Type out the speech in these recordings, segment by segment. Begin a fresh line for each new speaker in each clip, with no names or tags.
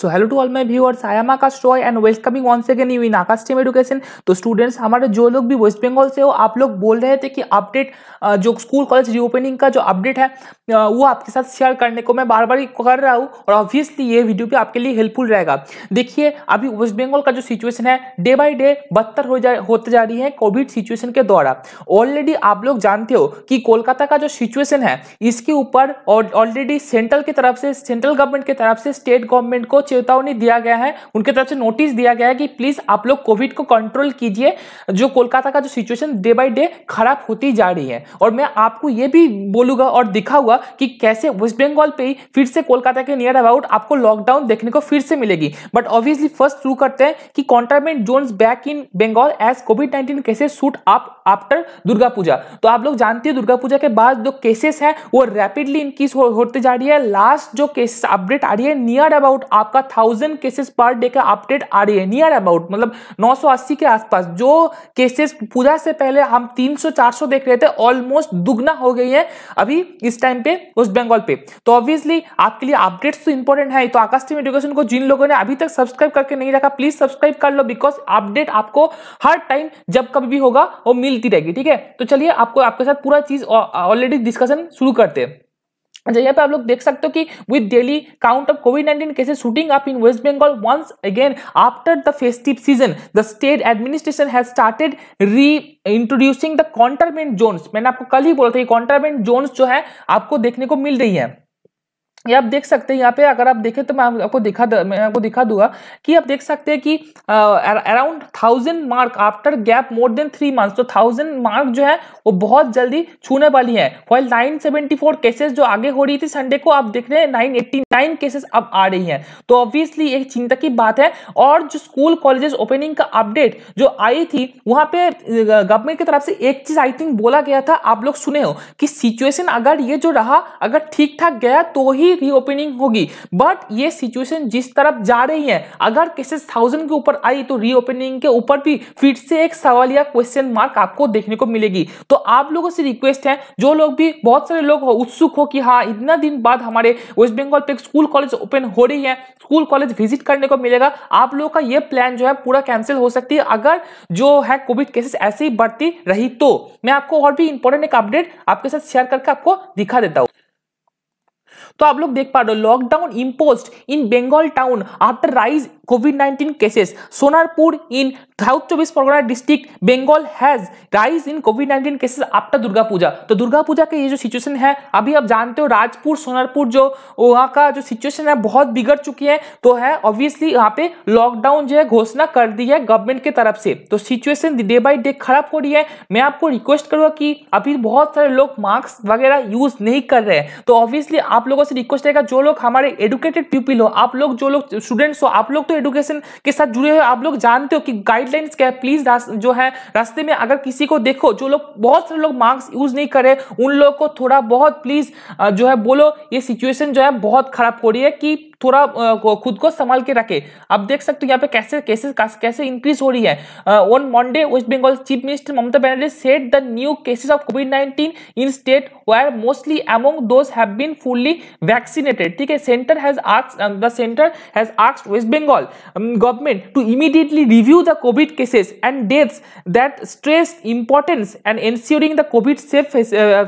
so hello to all my viewers I am Akash Roy and welcoming once again you in Akash team education तो students हमारे जो लोग भी waste Bengal से हो आप लोग बोल रहे थे कि अपडेट जो स्कूल कॉलेज रीओपनिंग का जो अपडेट है वो आपके साथ शेयर करने को मैं बार बार कर रहा हूँ और ऑब्वियसली ये वीडियो भी आपके लिए हेल्पफुल रहेगा देखिए अभी वेस्ट बंगाल का जो सिचुएशन है डे बाई डे बदतर हो जा होते जा रही है कोविड सिचुएशन के द्वारा ऑलरेडी आप लोग जानते हो कि कोलकाता का जो सिचुएशन है इसके ऊपर ऑलरेडी सेंट्रल की तरफ से सेंट्रल गवर्नमेंट की तरफ से स्टेट गवर्नमेंट को चेतावनी दिया गया है उनके तरफ से नोटिस दिया गया है कि प्लीज आप लोग कोविड को कंट्रोल कीजिए जो कोलकाता का जो सिचुएशन डे बाई डे खराब होती जा रही है और मैं आपको ये भी बोलूंगा और दिखा हुआ कि कैसे वेस्ट बंगाल पे ही फिर से कोलकाता के नियर अबाउट आपको लॉकडाउन देखने को फिर से मिलेगी बट ऑब्वियसली फर्स्ट शुरू करते हैं कि containment zone back in Bengal as COVID nineteen कैसे shoot up after Durga Puja तो आप लोग जानते हैं दुर्गा पूजा के बाद जो केसेस है वो रैपिडली इंक्रीज होते जा रही है लास्ट जो केसेस अपडेट आ रही है नियर अबाउट आपका आपका थाउजेंड केसेस पर डे का अपडेट आ रही है नियर अबाउट मतलब 980 के आसपास जो केसेस पूजा से पहले हम 300-400 देख रहे थे ऑलमोस्ट दुगना हो गई है अभी इस टाइम पे वेस्ट बंगाल पे तो ऑब्वियसली आपके लिए अपडेट्स तो इंपॉर्टेंट है तो आकाश टीम एजुकेशन को जिन लोगों ने अभी तक सब्सक्राइब करके नहीं रखा प्लीज सब्सक्राइब कर लो बिकॉज अपडेट आपको हर टाइम जब कभी भी होगा वो मिलती रहेगी ठीक है तो चलिए आपको आपके साथ पूरा चीज ऑलरेडी डिस्कशन शुरू करते हैं अच्छा यहाँ पे आप लोग देख सकते हो कि with daily count of COVID nineteen cases shooting up in West Bengal once again after the festive season the state administration has started reintroducing the containment zones मैंने आपको कल ही बोला था ये जोन्स जो है आपको देखने को मिल रही है ये आप देख सकते हैं यहाँ पे अगर आप देखें तो मैं आपको दिखा मैं आपको दिखा दूंगा कि आप देख सकते हैं कि around thousand mark after gap more than three months तो थाउजेंड मार्क जो है वो बहुत जल्दी छूने वाली है while nine seventy four cases जो आगे हो रही थी संडे को आप देख रहे हैं नाइन एट्टी नाइन केसेस अब आ रही है तो ऑब्वियसली एक चिंता की बात है और जो स्कूल कॉलेजेस ओपनिंग का अपडेट जो आई थी वहां पे गवर्नमेंट की तरफ से एक चीज आई थिंक बोला गया था आप लोग सुने हो कि सिचुएशन अगर ये जो रहा अगर ठीक ठाक गया तो ही ही रीओपनिंग होगी बट ये सिचुएशन जिस तरफ जा रही है अगर केसेस थाउजेंड के ऊपर आई तो रीओपनिंग के ऊपर भी फिर से एक सवाल या क्वेश्चन मार्क आपको देखने को मिलेगी तो आप लोगों से रिक्वेस्ट है जो लोग भी बहुत सारे लोग उत्सुक हो कि हाँ इतना दिन बाद हमारे वेस्ट बंगाल पे स्कूल कॉलेज ओपन हो रही है स्कूल कॉलेज विजिट करने को मिलेगा आप लोगों का ये प्लान जो है पूरा कैंसिल हो सकती है अगर जो है कोविड केसेस ऐसे ही बढ़ती रही तो मैं आपको और भी इंपॉर्टेंट एक अपडेट आपके साथ शेयर करके आपको दिखा देता हूँ तो आप लोग देख पा रहे हो lockdown impose in Bengal town after rise COVID nineteen cases Sonarpur in South चौबीस Parganas district Bengal has rise in COVID nineteen cases after Durga Puja तो दुर्गा पूजा के ये जो सिचुएशन है अभी आप जानते हो राजपुर सोनारपुर जो वहाँ का जो सिचुएशन है बहुत बिगड़ चुकी है तो है ऑब्वियसली यहाँ पे लॉकडाउन जो है घोषणा कर दी है गवर्नमेंट की तरफ से तो सिचुएशन डे बाई डे खराब हो रही है मैं आपको रिक्वेस्ट करूँगा कि अभी बहुत सारे लोग मास्क वगैरह यूज नहीं कर रहे हैं तो ऑब्वियसली आप लोगों से रिक्वेस्ट रहेगा जो लोग हमारे एडुकेटेड पीपल हो आप लोग जो लोग स्टूडेंट्स हो आप लोग तो एडुकेशन के साथ जुड़े हुए आप लोग जानते हो कि गाइडलाइंस क्या है प्लीज जो है रास्ते में अगर किसी को देखो जो लोग बहुत सारे लोग मास्क यूज नहीं करे उन लोगों को थोड़ा बहुत प्लीज जो है बोलो ये सिचुएशन जो है बहुत खराब हो रही है कि थोड़ा खुद को संभाल के रखे आप देख सकते हो यहाँ पे कैसे केसेस कैसे इंक्रीज हो रही है on Monday West Bengal chief minister Mamata Banerjee set the new cases of COVID nineteen in state where mostly among those have been fully vaccinated ठीक है centre has asked the centre has asked West Bengal government to immediately review the COVID cases and deaths that stress importance and ensuring the COVID safe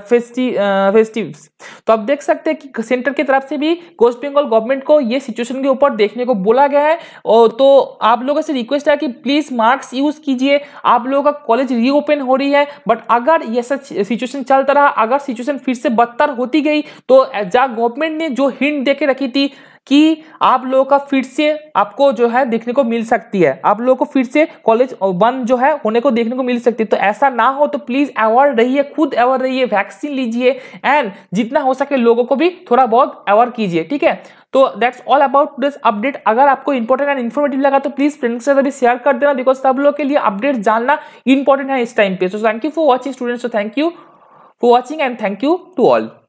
festives तो आप देख सकते हैं कि centre की तरफ से भी वेस्ट बंगाल गवर्नमेंट को ये सिचुएशन के ऊपर देखने को बोला गया है और तो आप लोगों से रिक्वेस्ट है कि प्लीज मार्क्स यूज कीजिए आप लोगों का कॉलेज रीओपन हो रही है बट अगर ये ऐसा सिचुएशन चलता रहा अगर सिचुएशन फिर से बदतर होती गई तो एजा गवर्नमेंट ने जो हिंट देके रखी थी कि आप लोगों का फिर से आपको जो है देखने को मिल सकती है आप लोगों को फिर से कॉलेज बंद जो है होने को देखने को मिल सकती है तो ऐसा ना हो तो प्लीज अवेयर रहिए खुद अवेयर रहिए वैक्सीन लीजिए एंड जितना हो सके लोगों को भी थोड़ा बहुत अवेयर कीजिए ठीक है तो that's all about this update अगर आपको इंपॉर्टेंट एंड इन्फॉर्मेटिव लगा तो प्लीज फ्रेंड्स से अभी भी शेयर कर देना बिकॉज सब लोग के लिए अपडेट जानना इंपॉर्टेंट है इस टाइम पे so thank you for watching students thank you for watching and thank you to all